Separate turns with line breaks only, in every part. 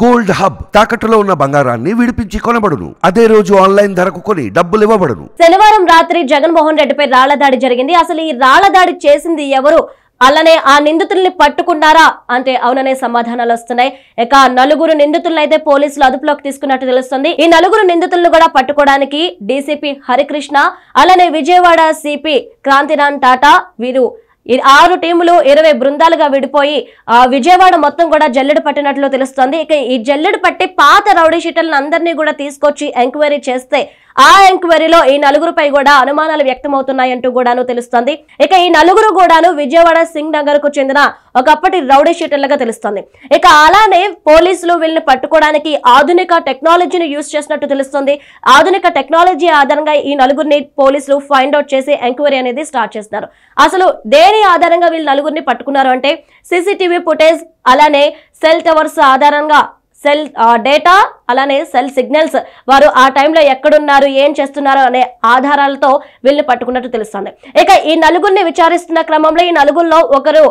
gold hub తాకట్టులో ఉన్న బంగారాన్ని విడిపించి కొనబడును అదే రోజు ఆన్లైన్ ధరకు కొని డబ్బులు ఇవ్వబడును శనివారం రాత్రి జగన్మోహన్ రెడ్డిపై రాళ్ల దాడి జరిగింది అసలు ఈ రాళ్ల దాడి చేసింది ఎవరు అలానే ఆ నిందితుల్ని పట్టుకున్నారా అంటే అవుననే సమాధానాలు వస్తున్నాయి ఇక నలుగురు నిందితులను అయితే పోలీసులు అదుపులోకి తీసుకున్నట్టు తెలుస్తుంది ఈ నలుగురు నిందితులను కూడా పట్టుకోవడానికి డీసీపీ హరికృష్ణ అలానే విజయవాడ సిపి క్రాంతిరాన్ టాటా వీరు ఆరు టీములు ఇరవై బృందాలుగా విడిపోయి ఆ విజయవాడ మొత్తం కూడా జల్లెడు పట్టినట్లు తెలుస్తోంది ఇక ఈ జల్లెడు పట్టి పాత రౌడీ అందరినీ కూడా తీసుకొచ్చి ఎంక్వైరీ చేస్తే ఆ ఎంక్వైరీలో ఈ నలుగురుపై కూడా అనుమానాలు వ్యక్తమవుతున్నాయంటూ కూడాను తెలుస్తోంది ఇక ఈ నలుగురు కూడాను విజయవాడ సింగ్ నగర్ కు చెందిన ఒకప్పటి రౌడీ షీటర్లుగా తెలుస్తోంది ఇక అలానే పోలీసులు వీళ్ళని పట్టుకోవడానికి ఆధునిక టెక్నాలజీని యూజ్ చేసినట్టు తెలుస్తుంది ఆధునిక టెక్నాలజీ ఆధారంగా ఈ నలుగురిని పోలీసులు ఫైండ్ అవుట్ చేసి ఎంక్వైరీ అనేది స్టార్ట్ చేస్తున్నారు అసలు దేని ఆధారంగా వీళ్ళు నలుగురిని పట్టుకున్నారు అంటే సీసీటీవీ ఫుటేజ్ అలానే సెల్ టవర్స్ ఆధారంగా సెల్ డేటా అలానే సెల్ సిగ్నల్స్ వారు ఆ టైంలో ఎక్కడున్నారు ఏం చేస్తున్నారు అనే ఆధారాలతో వీళ్ళని పట్టుకున్నట్టు తెలుస్తుంది ఇక ఈ నలుగురిని విచారిస్తున్న క్రమంలో ఈ నలుగురిలో ఒకరు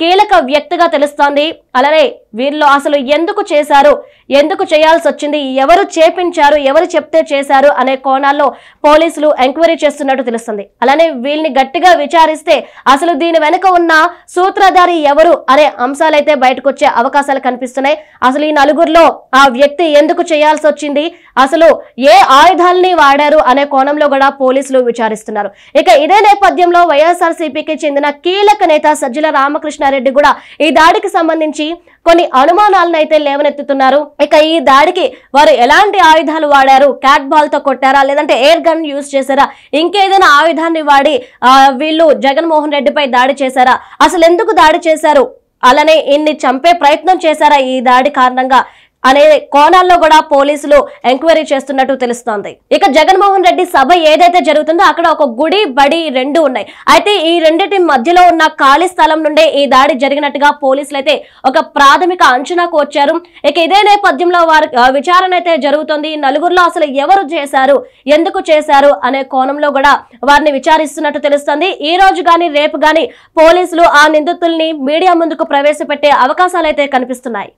కీలక వ్యక్తిగా తెలుస్తోంది అలానే వీళ్ళు అసలు ఎందుకు చేశారు ఎందుకు చేయాల్సి వచ్చింది ఎవరు చేపించారు ఎవరు చెప్తే చేశారు అనే కోణాల్లో పోలీసులు ఎంక్వైరీ చేస్తున్నట్టు తెలుస్తుంది అలానే వీళ్ళని గట్టిగా విచారిస్తే అసలు దీని వెనుక ఉన్న సూత్రధారి ఎవరు అనే అంశాలైతే బయటకు వచ్చే అవకాశాలు కనిపిస్తున్నాయి అసలు ఈ నలుగురు నలుగురిలో ఆ వ్యక్తి ఎందుకు చేయాల్సి వచ్చింది అసలు ఏ ఆయుధాలని వాడారు అనే కోణంలో కూడా పోలీసులు విచారిస్తున్నారు ఇక ఇదే నేపథ్యంలో వైఎస్ఆర్సీపీకి చెందిన కీలక నేత సజ్జల రామకృష్ణారెడ్డి కూడా ఈ దాడికి సంబంధించి కొన్ని అనుమానాలను అయితే లేవనెత్తుతున్నారు ఇక ఈ దాడికి వారు ఎలాంటి ఆయుధాలు వాడారు క్యాట్ బాల్ తో కొట్టారా లేదంటే ఎయిర్ గన్ యూజ్ చేశారా ఇంకేదైనా ఆయుధాన్ని వాడి వీళ్ళు జగన్మోహన్ రెడ్డిపై దాడి చేశారా అసలు ఎందుకు దాడి చేశారు అలానే ఇన్ని చంపే ప్రయత్నం చేశారా ఈ దాడి కారణంగా అనే కోణాల్లో కూడా పోలీసులు ఎంక్వైరీ చేస్తున్నట్టు తెలుస్తోంది ఇక జగన్మోహన్ రెడ్డి సభ ఏదైతే జరుగుతుందో అక్కడ ఒక గుడి బడి రెండు ఉన్నాయి అయితే ఈ రెండింటి మధ్యలో ఉన్న ఖాళీ స్థలం నుండి ఈ దాడి జరిగినట్టుగా పోలీసులు అయితే ఒక ప్రాథమిక అంచనాకు వచ్చారు ఇక ఇదే నేపథ్యంలో వారి విచారణ అయితే జరుగుతుంది నలుగురిలో అసలు ఎవరు చేశారు ఎందుకు చేశారు అనే కోణంలో కూడా వారిని విచారిస్తున్నట్టు తెలుస్తుంది ఈ రోజు గాని రేపు గాని పోలీసులు ఆ నిందితుల్ని మీడియా ముందుకు ప్రవేశపెట్టే అవకాశాలు అయితే కనిపిస్తున్నాయి